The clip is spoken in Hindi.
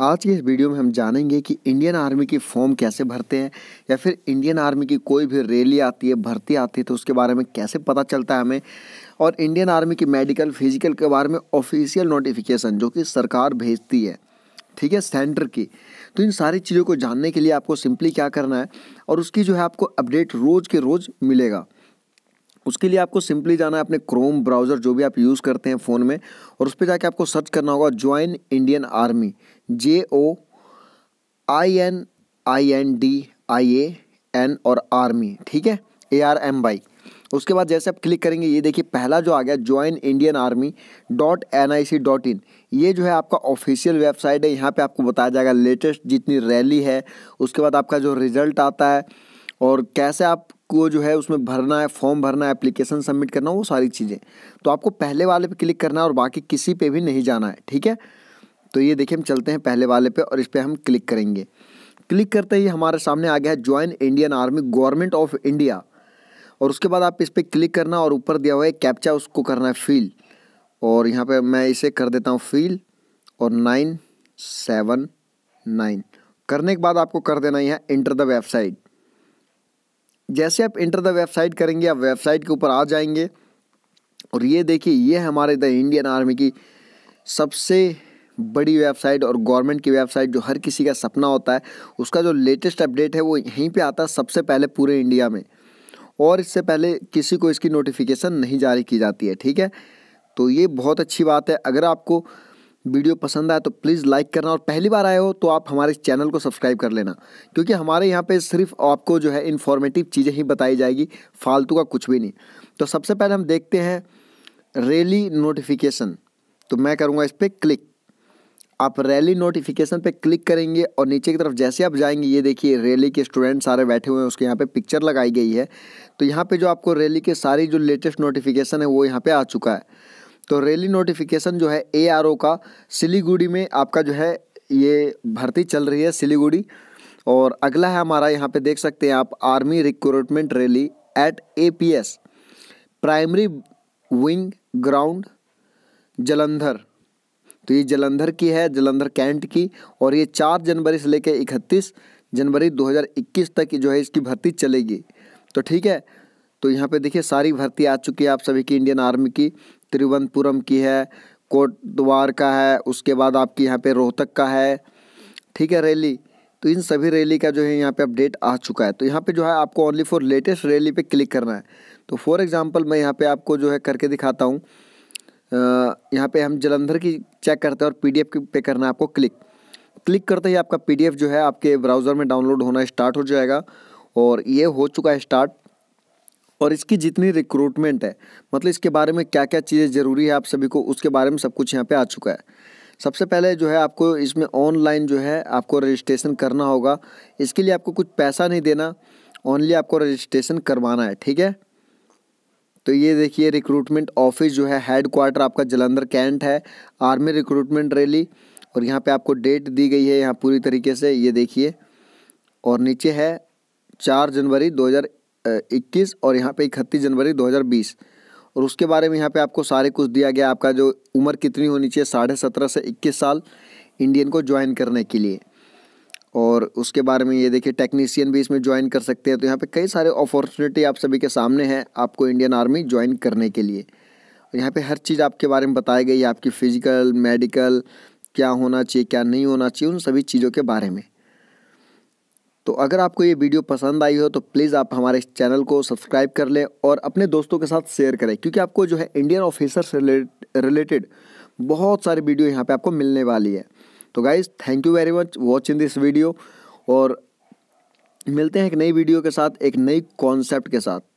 आज के इस वीडियो में हम जानेंगे कि इंडियन आर्मी की फॉर्म कैसे भरते हैं या फिर इंडियन आर्मी की कोई भी रैली आती है भर्ती आती है तो उसके बारे में कैसे पता चलता है हमें और इंडियन आर्मी की मेडिकल फिजिकल के बारे में ऑफिशियल नोटिफिकेशन जो कि सरकार भेजती है ठीक है सेंटर की तो इन सारी चीज़ों को जानने के लिए आपको सिंपली क्या करना है और उसकी जो है आपको अपडेट रोज़ के रोज़ मिलेगा उसके लिए आपको सिंपली जाना है अपने क्रोम ब्राउज़र जो भी आप यूज़ करते हैं फ़ोन में और उस पर जाके आपको सर्च करना होगा join Indian army J O I N I N D I A N और आर्मी ठीक है ए आर एम वाई उसके बाद जैसे आप क्लिक करेंगे ये देखिए पहला जो आ गया join Indian army dot N I C dot in ये जो है आपका ऑफिशियल वेबसाइट है यहाँ पे आपको बताया जाएगा लेटेस्ट जितनी रैली है उसके बाद आपका जो रिजल्ट आता है और कैसे आप को जो है उसमें भरना है फॉर्म भरना है एप्लीकेशन सबमिट करना वो सारी चीज़ें तो आपको पहले वाले पे क्लिक करना है और बाकी किसी पे भी नहीं जाना है ठीक है तो ये देखिए हम चलते हैं पहले वाले पे और इस पर हम क्लिक करेंगे क्लिक करते ही हमारे सामने आ गया है join Indian army government of India और उसके बाद आप इस पर क्लिक करना और ऊपर दिया हुआ है कैप्चा उसको करना है फील और यहाँ पर मैं इसे कर देता हूँ फील और नाइन सेवन नाइन करने के बाद आपको कर देना है इंटर द वेबसाइट जैसे आप इंटर द वेबसाइट करेंगे आप वेबसाइट के ऊपर आ जाएंगे और ये देखिए ये हमारे द इंडियन आर्मी की सबसे बड़ी वेबसाइट और गवर्नमेंट की वेबसाइट जो हर किसी का सपना होता है उसका जो लेटेस्ट अपडेट है वो यहीं पे आता है सबसे पहले पूरे इंडिया में और इससे पहले किसी को इसकी नोटिफिकेशन नहीं जारी की जाती है ठीक है तो ये बहुत अच्छी बात है अगर आपको वीडियो पसंद आए तो प्लीज़ लाइक करना और पहली बार आए हो तो आप हमारे चैनल को सब्सक्राइब कर लेना क्योंकि हमारे यहाँ पे सिर्फ आपको जो है इन्फॉर्मेटिव चीज़ें ही बताई जाएगी फालतू का कुछ भी नहीं तो सबसे पहले हम देखते हैं रैली नोटिफिकेशन तो मैं करूँगा इस पर क्लिक आप रैली नोटिफिकेशन पर क्लिक करेंगे और नीचे की तरफ जैसे आप जाएंगे ये देखिए रैली के स्टूडेंट सारे बैठे हुए हैं उसके यहाँ पर पिक्चर लगाई गई है तो यहाँ पर जो आपको रैली के सारी जो लेटेस्ट नोटिफिकेशन है वो यहाँ पर आ चुका है तो रैली नोटिफिकेशन जो है ए का सिलीगुड़ी में आपका जो है ये भर्ती चल रही है सिलीगुड़ी और अगला है हमारा यहाँ पे देख सकते हैं आप army recruitment rally at A P S primary wing ground Jalandhar तो ये जलंधर की है जलंधर कैंट की और ये चार जनवरी से लेकर इकतीस जनवरी 2021 तक जो है इसकी भर्ती चलेगी तो ठीक है तो यहाँ पे देखिए सारी भर्ती आ चुकी है आप सभी की इंडियन आर्मी की तिरुवनंतपुरम की है कोटद्वार का है उसके बाद आपकी यहाँ पे रोहतक का है ठीक है रैली तो इन सभी रैली का जो है यहाँ पे अपडेट आ चुका है तो यहाँ पे जो है आपको ओनली फॉर लेटेस्ट रैली पे क्लिक करना है तो फॉर एग्जांपल मैं यहाँ पे आपको जो है करके दिखाता हूँ यहाँ पे हम जलंधर की चेक करते हैं और पी डी पे करना है आपको क्लिक क्लिक करते ही आपका पी जो है आपके ब्राउज़र में डाउनलोड होना स्टार्ट हो जाएगा और ये हो चुका है स्टार्ट और इसकी जितनी रिक्रूटमेंट है मतलब इसके बारे में क्या क्या चीज़ें ज़रूरी है आप सभी को उसके बारे में सब कुछ यहाँ पे आ चुका है सबसे पहले जो है आपको इसमें ऑनलाइन जो है आपको रजिस्ट्रेशन करना होगा इसके लिए आपको कुछ पैसा नहीं देना ओनली आपको रजिस्ट्रेशन करवाना है ठीक है तो ये देखिए रिक्रूटमेंट ऑफिस जो है हेड क्वार्टर आपका जलंधर कैंट है आर्मी रिक्रूटमेंट रैली और यहाँ पे आपको डेट दी गई है यहाँ पूरी तरीके से ये देखिए और नीचे है चार जनवरी हज़ार इक्कीस और यहाँ पे इकतीस जनवरी दो हज़ार बीस और उसके बारे में यहाँ पे आपको सारे कुछ दिया गया आपका जो उम्र कितनी होनी चाहिए साढ़े सत्रह से इक्कीस साल इंडियन को ज्वाइन करने के लिए और उसके बारे में ये देखिए टेक्नीसियन भी इसमें ज्वाइन कर सकते हैं तो यहाँ पे कई सारे अपॉर्चुनिटी आप सभी के सामने हैं आपको इंडियन आर्मी ज्वाइन करने के लिए यहाँ पे हर चीज़ आपके बारे में बताई गई आपकी फ़िज़िकल मेडिकल क्या होना चाहिए क्या नहीं होना चाहिए उन सभी चीज़ों के बारे में तो अगर आपको ये वीडियो पसंद आई हो तो प्लीज़ आप हमारे चैनल को सब्सक्राइब कर लें और अपने दोस्तों के साथ शेयर करें क्योंकि आपको जो है इंडियन ऑफिसर से रिलेटेड बहुत सारी वीडियो यहाँ पे आपको मिलने वाली है तो guys thank you very much watching this video और मिलते हैं एक नई वीडियो के साथ एक नई कॉन्सेप्ट के साथ